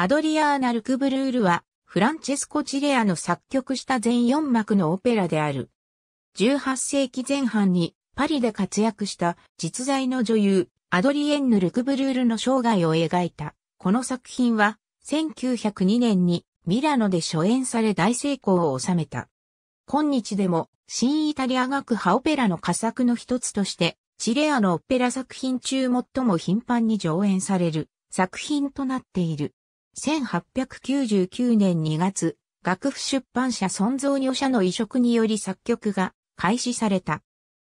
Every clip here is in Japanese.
アドリアーナ・ルクブルールは、フランチェスコ・チレアの作曲した全4幕のオペラである。18世紀前半にパリで活躍した実在の女優、アドリエンヌ・ルクブルールの生涯を描いた。この作品は、1902年にミラノで初演され大成功を収めた。今日でも、新イタリア学派オペラの佳作の一つとして、チレアのオペラ作品中最も頻繁に上演される作品となっている。1899年2月、楽譜出版社存蔵女社の移植により作曲が開始された。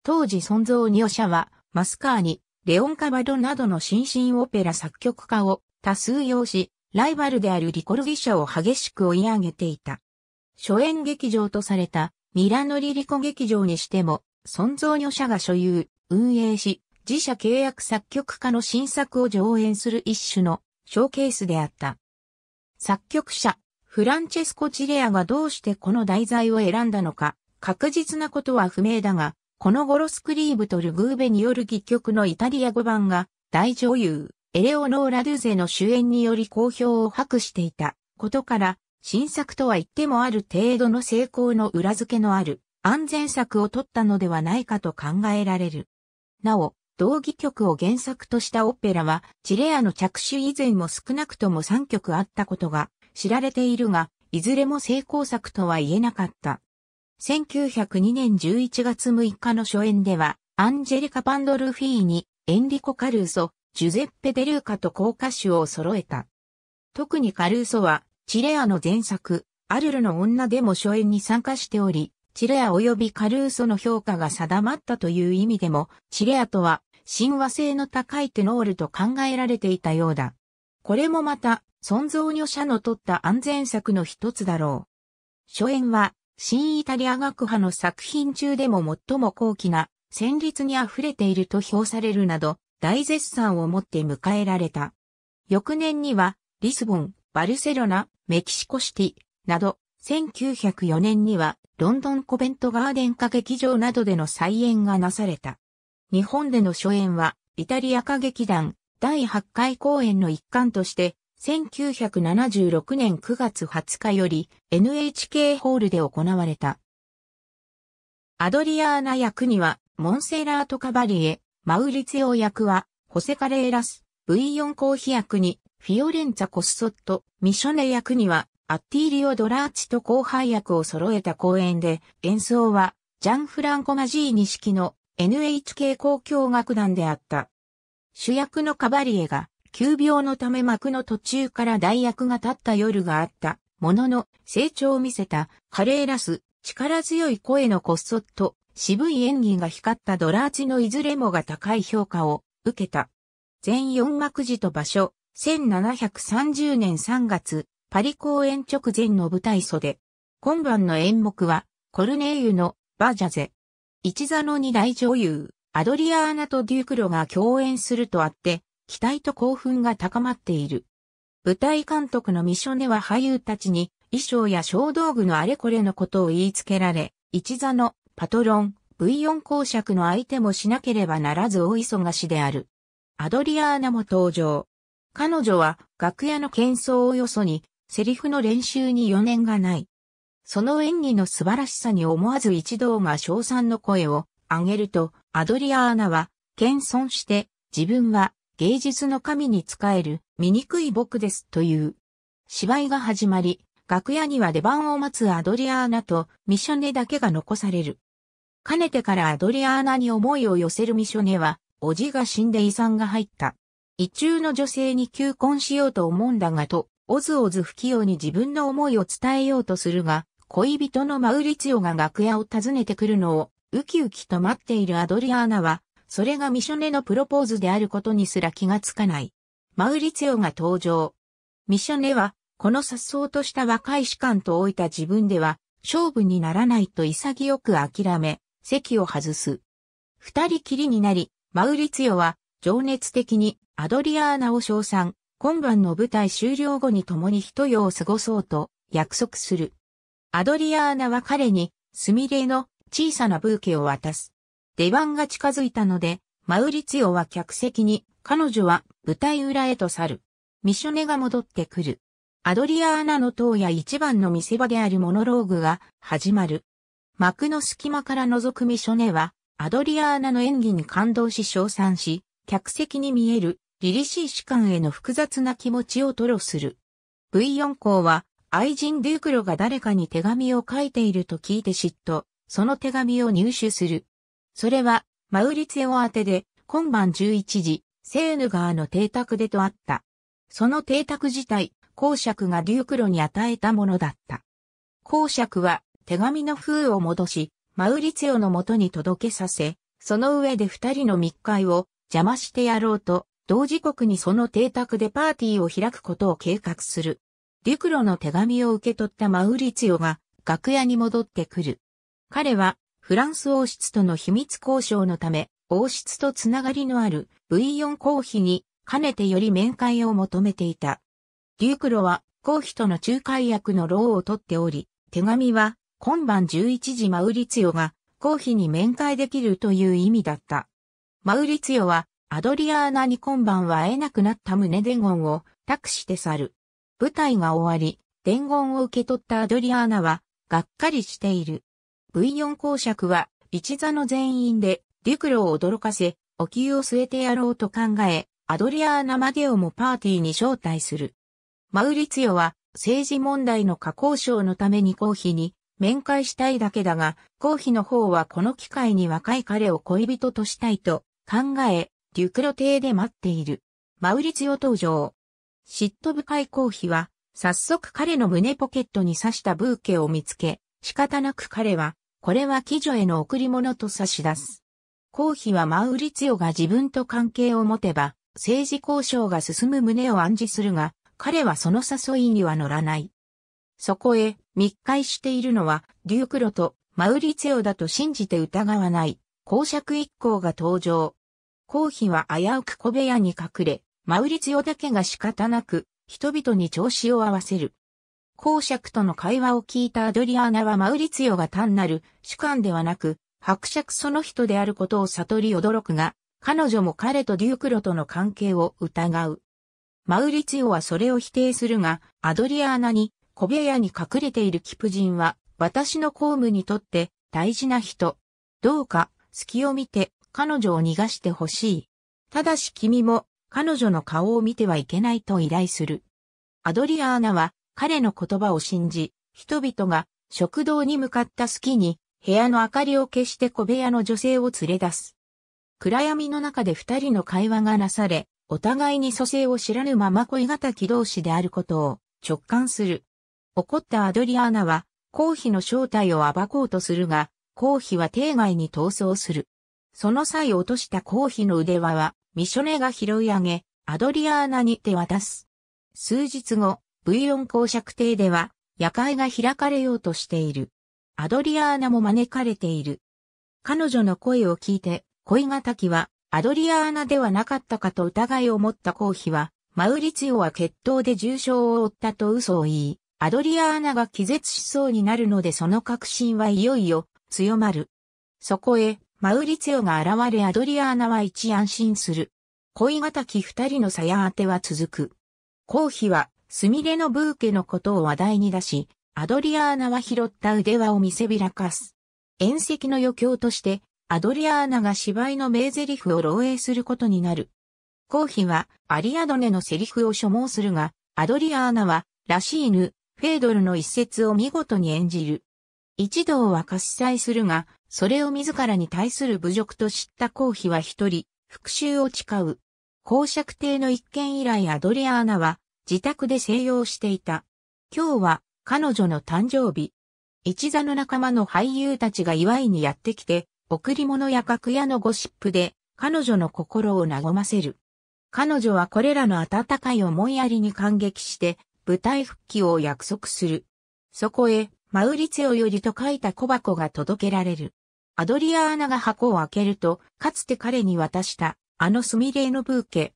当時存蔵女社は、マスカーニ、レオン・カバドなどの新進オペラ作曲家を多数用し、ライバルであるリコルギ社を激しく追い上げていた。初演劇場とされたミラノリリコ劇場にしても、尊蔵女社が所有、運営し、自社契約作曲家の新作を上演する一種のショーケースであった。作曲者、フランチェスコ・チレアがどうしてこの題材を選んだのか、確実なことは不明だが、このゴロスクリーブとルグーベによる戯曲のイタリア語版が、大女優、エレオノーラ・ドゥゼの主演により好評を博していたことから、新作とは言ってもある程度の成功の裏付けのある安全策を取ったのではないかと考えられる。なお、同義曲を原作としたオペラは、チレアの着手以前も少なくとも3曲あったことが知られているが、いずれも成功作とは言えなかった。1902年11月6日の初演では、アンジェリカ・パンドルフィーに、エンリコ・カルーソ、ジュゼッペ・デルーカと高歌手を揃えた。特にカルーソは、チレアの前作、アルルの女でも初演に参加しており、チレア及びカルーソの評価が定まったという意味でも、チレアとは神話性の高いテノールと考えられていたようだ。これもまた、存蔵女者の取った安全策の一つだろう。初演は、新イタリア学派の作品中でも最も高貴な、旋律に溢れていると評されるなど、大絶賛をもって迎えられた。翌年には、リスボン、バルセロナ、メキシコシティ、など、1904年には、ロンドンコベントガーデン歌劇場などでの再演がなされた。日本での初演は、イタリア歌劇団第8回公演の一環として、1976年9月20日より NHK ホールで行われた。アドリアーナ役には、モンセラート・カバリエ、マウリツィオ役は、ホセ・カレーラス、ブイヨン・コーヒ役に、フィオレンツァ・コッソット、ミショネ役には、アッティーリオ・ドラーチと後輩役を揃えた公演で、演奏は、ジャンフランコ・マジーニ式の NHK 交響楽団であった。主役のカバリエが、急病のため幕の途中から代役が立った夜があった、ものの、成長を見せた、カレーラス、力強い声のこっそっと、渋い演技が光ったドラーチのいずれもが高い評価を受けた。全4幕時と場所、1730年3月、パリ公演直前の舞台袖。今晩の演目は、コルネーユのバジャゼ。一座の二大女優、アドリアーナとデュークロが共演するとあって、期待と興奮が高まっている。舞台監督のミショネは俳優たちに、衣装や小道具のあれこれのことを言いつけられ、一座のパトロン、V4 公爵の相手もしなければならず大忙しである。アドリアーナも登場。彼女は楽屋の喧騒をよそにセリフの練習に余念がない。その演技の素晴らしさに思わず一同が称賛の声を上げると、アドリアーナは、謙遜して、自分は芸術の神に仕える醜い僕ですという。芝居が始まり、楽屋には出番を待つアドリアーナとミショネだけが残される。かねてからアドリアーナに思いを寄せるミショネは、おじが死んで遺産が入った。一中の女性に求婚しようと思うんだがと、おずおず不器用に自分の思いを伝えようとするが、恋人のマウリツィオが楽屋を訪ねてくるのを、ウキウキと待っているアドリアーナは、それがミショネのプロポーズであることにすら気がつかない。マウリツィオが登場。ミショネは、この颯爽とした若い士官と置いた自分では、勝負にならないと潔く諦め、席を外す。二人きりになり、マウリツィオは、情熱的にアドリアーナを称賛、今晩の舞台終了後に共に一夜を過ごそうと約束する。アドリアーナは彼にスミレの小さなブーケを渡す。出番が近づいたので、マウリツィオは客席に、彼女は舞台裏へと去る。ミショネが戻ってくる。アドリアーナの塔や一番の見せ場であるモノローグが始まる。幕の隙間から覗くミショネは、アドリアーナの演技に感動し称賛し、客席に見える凛々しい士官への複雑な気持ちを吐露する。V4 校は、愛人デュークロが誰かに手紙を書いていると聞いて嫉妬、その手紙を入手する。それは、マウリツェオ宛てで、今晩11時、セーヌ川の邸宅でとあった。その邸宅自体、公爵がデュークロに与えたものだった。公爵は、手紙の封を戻し、マウリツェオの元に届けさせ、その上で二人の密会を邪魔してやろうと、同時刻にその邸宅でパーティーを開くことを計画する。デュクロの手紙を受け取ったマウリツィオが楽屋に戻ってくる。彼はフランス王室との秘密交渉のため王室とつながりのあるブイヨン公妃にかねてより面会を求めていた。デュクロは公妃との仲介役の労を取っており、手紙は今晩11時マウリツィオが公妃に面会できるという意味だった。マウリツィオはアドリアーナに今晩は会えなくなった胸伝言を託して去る。舞台が終わり、伝言を受け取ったアドリアーナは、がっかりしている。V4 公爵は、一座の全員で、デュクロを驚かせ、お灸を据えてやろうと考え、アドリアーナ・マデオもパーティーに招待する。マウリツヨは、政治問題の過交渉のために公費に面会したいだけだが、公費の方はこの機会に若い彼を恋人としたいと考え、デュクロ邸で待っている。マウリツヨ登場。嫉妬深い公妃は、早速彼の胸ポケットに刺したブーケを見つけ、仕方なく彼は、これは貴女への贈り物と差し出す。公妃はマウリツヨが自分と関係を持てば、政治交渉が進む胸を暗示するが、彼はその誘いには乗らない。そこへ、密会しているのは、デュークロとマウリツヨだと信じて疑わない、公爵一行が登場。公費は危うく小部屋に隠れ、マウリツヨだけが仕方なく、人々に調子を合わせる。公爵との会話を聞いたアドリアーナはマウリツヨが単なる主観ではなく、伯爵その人であることを悟り驚くが、彼女も彼とデュークロとの関係を疑う。マウリツヨはそれを否定するが、アドリアーナに小部屋に隠れているキプジンは、私の公務にとって大事な人。どうか、隙を見て彼女を逃がしてほしい。ただし君も彼女の顔を見てはいけないと依頼する。アドリアーナは彼の言葉を信じ、人々が食堂に向かった隙に部屋の明かりを消して小部屋の女性を連れ出す。暗闇の中で二人の会話がなされ、お互いに蘇生を知らぬまま恋き同士であることを直感する。怒ったアドリアーナは、コーヒの正体を暴こうとするが、コーヒは邸外に逃走する。その際落とした公費の腕輪は、ミショネが拾い上げ、アドリアーナに手渡す。数日後、V4 公爵邸では、夜会が開かれようとしている。アドリアーナも招かれている。彼女の声を聞いて、恋がたきは、アドリアーナではなかったかと疑いを持った公妃は、マウリツィオは決闘で重傷を負ったと嘘を言い、アドリアーナが気絶しそうになるのでその確信はいよいよ強まる。そこへ、マウリツェオが現れアドリアーナは一安心する。恋がたき二人の鞘当ては続く。ヒ妃は、スミレのブーケのことを話題に出し、アドリアーナは拾った腕輪を見せびらかす。宴席の余興として、アドリアーナが芝居の名台詞を漏洩することになる。ヒ妃は、アリアドネの台詞を所望するが、アドリアーナは、ラシーヌ、フェードルの一節を見事に演じる。一同は喝采するが、それを自らに対する侮辱と知った公妃は一人、復讐を誓う。公爵邸の一件以来アドリアーナは自宅で静養していた。今日は彼女の誕生日。一座の仲間の俳優たちが祝いにやってきて、贈り物や楽屋のゴシップで彼女の心を和ませる。彼女はこれらの温かい思いやりに感激して舞台復帰を約束する。そこへマウリツェオよりと書いた小箱が届けられる。アドリアーナが箱を開けると、かつて彼に渡した、あのスミレーのブーケ。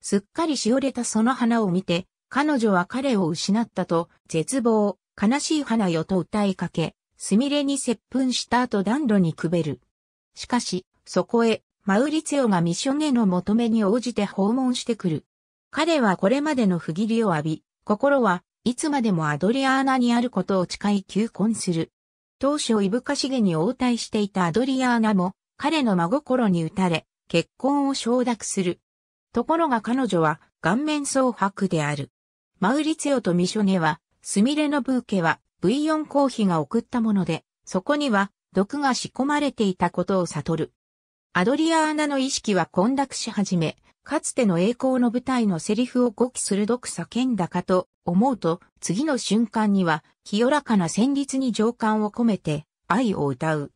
すっかりしおれたその花を見て、彼女は彼を失ったと、絶望、悲しい花よと歌いかけ、スミレに接吻した後暖炉にくべる。しかし、そこへ、マウリツェオがミッションへの求めに応じて訪問してくる。彼はこれまでの不義理を浴び、心はいつまでもアドリアーナにあることを誓い求婚する。当初いぶかしげに応対していたアドリアーナも、彼の真心に打たれ、結婚を承諾する。ところが彼女は、顔面蒼白である。マウリツヨとミショネは、スミレのブーケは、ブイヨンコーヒが送ったもので、そこには、毒が仕込まれていたことを悟る。アドリアーナの意識は混濁し始め、かつての栄光の舞台のセリフを語気鋭く叫んだかと思うと、次の瞬間には、清らかな旋律に情感を込めて、愛を歌う。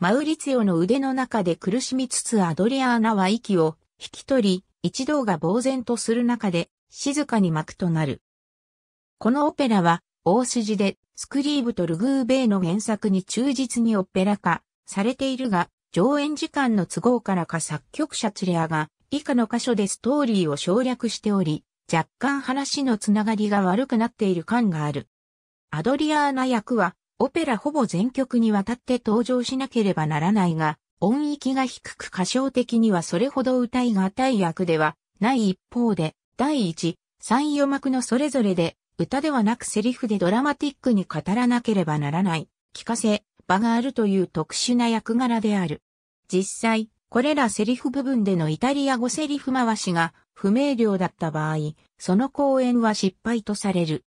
マウリツヨの腕の中で苦しみつつアドリアーナは息を引き取り、一同が呆然とする中で、静かに幕となる。このオペラは、大筋で、スクリーブとルグーベイの原作に忠実にオペラ化されているが、上演時間の都合からか作曲者ツレアが以下の箇所でストーリーを省略しており、若干話のつながりが悪くなっている感がある。アドリアーナ役は、オペラほぼ全曲にわたって登場しなければならないが、音域が低く歌唱的にはそれほど歌いがたい役ではない一方で、第一、三四幕のそれぞれで、歌ではなくセリフでドラマティックに語らなければならない、聞かせ、場があるという特殊な役柄である。実際、これらセリフ部分でのイタリア語セリフ回しが不明瞭だった場合、その講演は失敗とされる。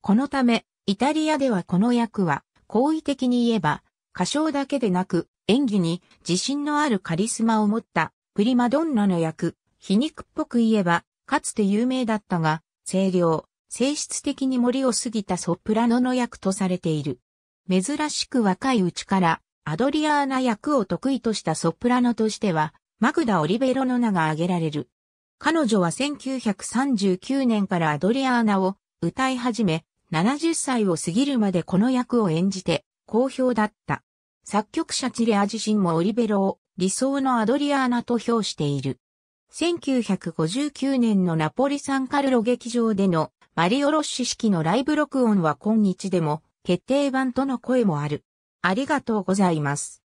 このため、イタリアではこの役は、好意的に言えば、歌唱だけでなく、演技に自信のあるカリスマを持ったプリマドンナの役、皮肉っぽく言えば、かつて有名だったが、声量、性質的に森を過ぎたソプラノの役とされている。珍しく若いうちからアドリアーナ役を得意としたソプラノとしては、マグダ・オリベロの名が挙げられる。彼女は1939年からアドリアーナを歌い始め、70歳を過ぎるまでこの役を演じて好評だった。作曲者チレア自身もオリベロを理想のアドリアーナと評している。1959年のナポリサンカルロ劇場でのマリオロッシ式のライブ録音は今日でも決定版との声もある。ありがとうございます。